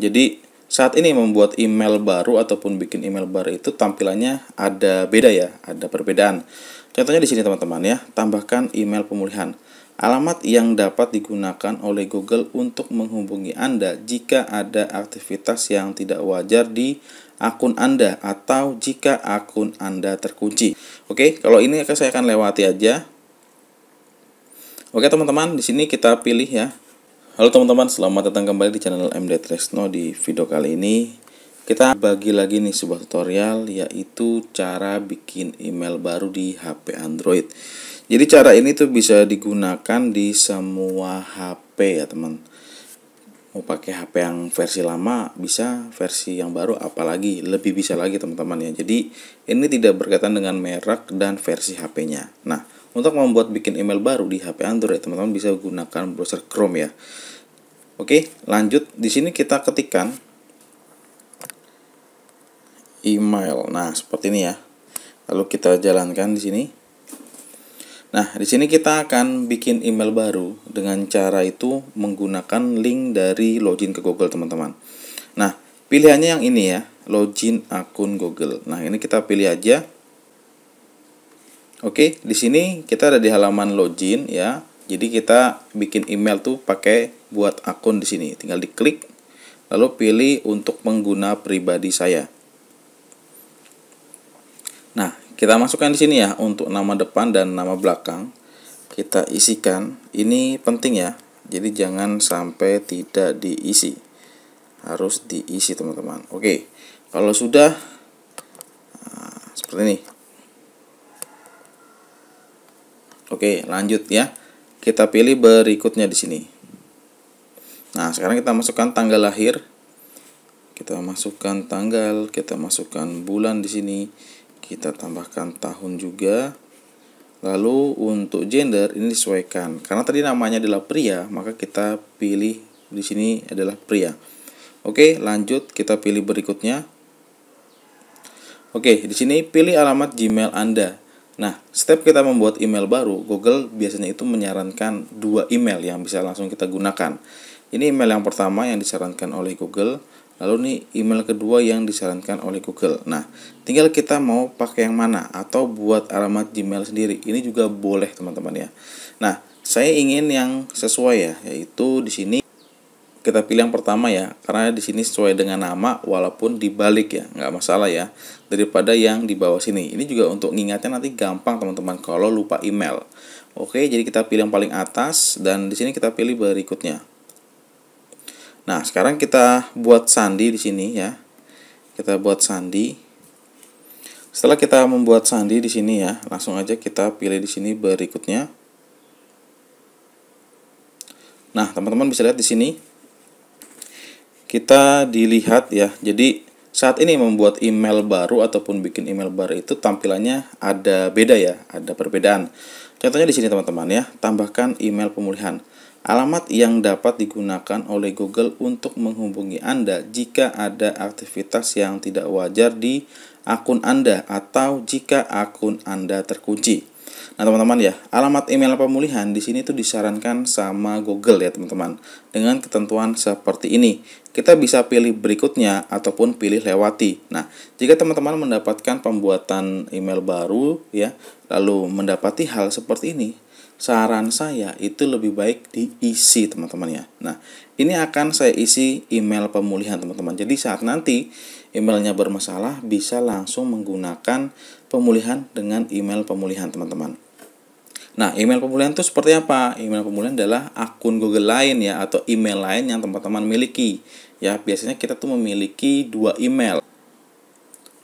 Jadi saat ini membuat email baru ataupun bikin email baru itu tampilannya ada beda ya, ada perbedaan. Contohnya di sini teman-teman ya, tambahkan email pemulihan. Alamat yang dapat digunakan oleh Google untuk menghubungi Anda jika ada aktivitas yang tidak wajar di akun Anda atau jika akun Anda terkunci. Oke, kalau ini saya akan lewati aja. Oke, teman-teman, di sini kita pilih ya Halo teman-teman, selamat datang kembali di channel MD Tresno Di video kali ini kita bagi lagi nih sebuah tutorial yaitu cara bikin email baru di HP Android Jadi cara ini tuh bisa digunakan di semua HP ya teman Mau pakai HP yang versi lama bisa, versi yang baru apalagi, lebih bisa lagi teman-teman ya Jadi ini tidak berkaitan dengan merek dan versi HP-nya Nah untuk membuat bikin email baru di HP Android, ya, teman-teman bisa gunakan browser Chrome ya. Oke, lanjut. Di sini kita ketikkan email. Nah, seperti ini ya. Lalu kita jalankan di sini. Nah, di sini kita akan bikin email baru dengan cara itu menggunakan link dari login ke Google, teman-teman. Nah, pilihannya yang ini ya, login akun Google. Nah, ini kita pilih aja Oke, di sini kita ada di halaman login ya. Jadi kita bikin email tuh pakai buat akun di sini. Tinggal diklik lalu pilih untuk pengguna pribadi saya. Nah, kita masukkan di sini ya untuk nama depan dan nama belakang. Kita isikan. Ini penting ya. Jadi jangan sampai tidak diisi. Harus diisi, teman-teman. Oke. Kalau sudah nah, seperti ini Oke, lanjut ya. Kita pilih berikutnya di sini. Nah, sekarang kita masukkan tanggal lahir. Kita masukkan tanggal, kita masukkan bulan di sini. Kita tambahkan tahun juga. Lalu untuk gender ini disesuaikan. Karena tadi namanya adalah pria, maka kita pilih di sini adalah pria. Oke, lanjut kita pilih berikutnya. Oke, di sini pilih alamat Gmail Anda. Nah, step kita membuat email baru, Google biasanya itu menyarankan dua email yang bisa langsung kita gunakan. Ini email yang pertama yang disarankan oleh Google, lalu ini email kedua yang disarankan oleh Google. Nah, tinggal kita mau pakai yang mana atau buat alamat Gmail sendiri. Ini juga boleh, teman-teman ya. Nah, saya ingin yang sesuai ya, yaitu di sini kita pilih yang pertama ya karena di sini sesuai dengan nama walaupun dibalik ya nggak masalah ya daripada yang di bawah sini ini juga untuk ngingatnya nanti gampang teman-teman kalau lupa email oke jadi kita pilih yang paling atas dan di sini kita pilih berikutnya nah sekarang kita buat sandi di sini ya kita buat sandi setelah kita membuat sandi di sini ya langsung aja kita pilih di sini berikutnya nah teman-teman bisa lihat di sini kita dilihat ya. Jadi saat ini membuat email baru ataupun bikin email baru itu tampilannya ada beda ya, ada perbedaan. Contohnya di sini teman-teman ya, tambahkan email pemulihan. Alamat yang dapat digunakan oleh Google untuk menghubungi Anda jika ada aktivitas yang tidak wajar di akun Anda atau jika akun Anda terkunci. Nah teman-teman ya, alamat email pemulihan di sini tuh disarankan sama Google ya teman-teman. Dengan ketentuan seperti ini, kita bisa pilih berikutnya ataupun pilih lewati. Nah, jika teman-teman mendapatkan pembuatan email baru ya, lalu mendapati hal seperti ini, saran saya itu lebih baik diisi teman-teman ya. Nah, ini akan saya isi email pemulihan teman-teman. Jadi saat nanti emailnya bermasalah bisa langsung menggunakan pemulihan dengan email pemulihan teman-teman. Nah, email pemulihan itu seperti apa? Email pemulihan adalah akun Google lain ya atau email lain yang teman-teman miliki. Ya, biasanya kita tuh memiliki dua email.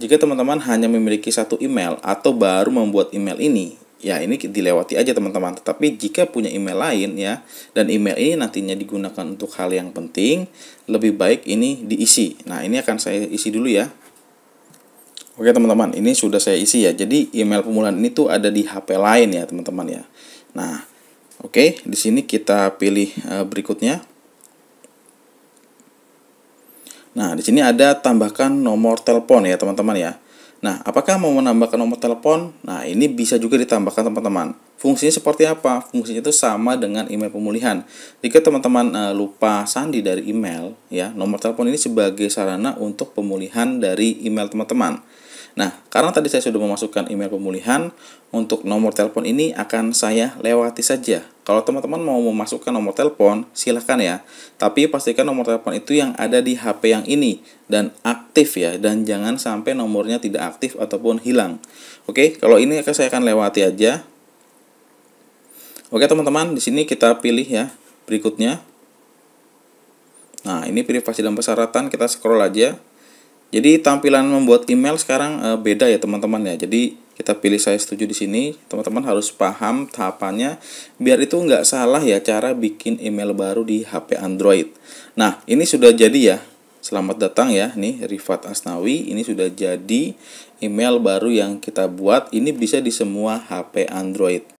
Jika teman-teman hanya memiliki satu email atau baru membuat email ini, ya ini dilewati aja teman-teman. Tetapi jika punya email lain ya dan email ini nantinya digunakan untuk hal yang penting, lebih baik ini diisi. Nah, ini akan saya isi dulu ya. Oke teman-teman, ini sudah saya isi ya. Jadi email pemulihan ini tuh ada di HP lain ya teman-teman ya. Nah, oke, di sini kita pilih eh, berikutnya. Nah, di sini ada tambahkan nomor telepon ya teman-teman ya. Nah, apakah mau menambahkan nomor telepon? Nah, ini bisa juga ditambahkan teman-teman. Fungsinya seperti apa? Fungsinya itu sama dengan email pemulihan. Jika teman-teman e, lupa sandi dari email, ya, nomor telepon ini sebagai sarana untuk pemulihan dari email teman-teman. Nah, karena tadi saya sudah memasukkan email pemulihan, untuk nomor telepon ini akan saya lewati saja. Kalau teman-teman mau memasukkan nomor telepon, silahkan ya. Tapi pastikan nomor telepon itu yang ada di HP yang ini dan aktif ya. Dan jangan sampai nomornya tidak aktif ataupun hilang. Oke, kalau ini akan saya akan lewati aja. Oke teman-teman, di sini kita pilih ya berikutnya. Nah, ini privasi dan persyaratan kita scroll aja. Jadi tampilan membuat email sekarang e, beda ya teman-teman ya. Jadi kita pilih saya setuju di sini. Teman-teman harus paham tahapannya biar itu nggak salah ya cara bikin email baru di HP Android. Nah ini sudah jadi ya. Selamat datang ya, nih Rifat Asnawi. Ini sudah jadi email baru yang kita buat. Ini bisa di semua HP Android.